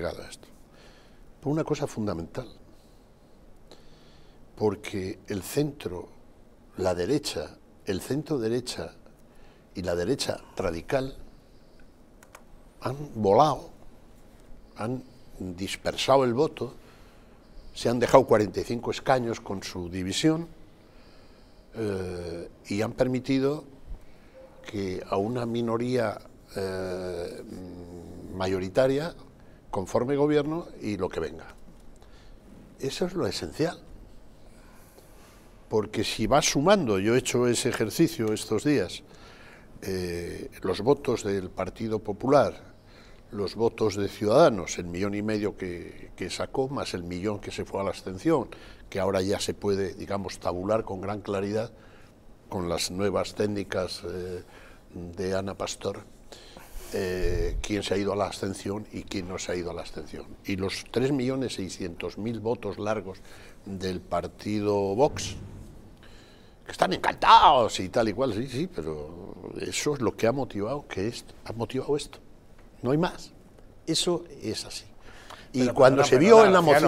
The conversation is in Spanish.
esto? Por una cosa fundamental, porque el centro, la derecha, el centro derecha y la derecha radical han volado, han dispersado el voto, se han dejado 45 escaños con su división eh, y han permitido que a una minoría eh, mayoritaria conforme gobierno y lo que venga. Eso es lo esencial. Porque si va sumando, yo he hecho ese ejercicio estos días, eh, los votos del Partido Popular, los votos de Ciudadanos, el millón y medio que, sacó, más el millón que se fue a la abstención, que ahora ya se puede, digamos, tabular con gran claridad con las nuevas técnicas eh, de Ana Pastor, eh, quién se ha ido a la abstención y quién no se ha ido a la abstención. Y los 3.600.000 votos largos del partido Vox, que están encantados y tal y cual, sí, sí, pero eso es lo que ha motivado, que es, ha motivado esto. No hay más. Eso es así. Y cuando se vio en la moción...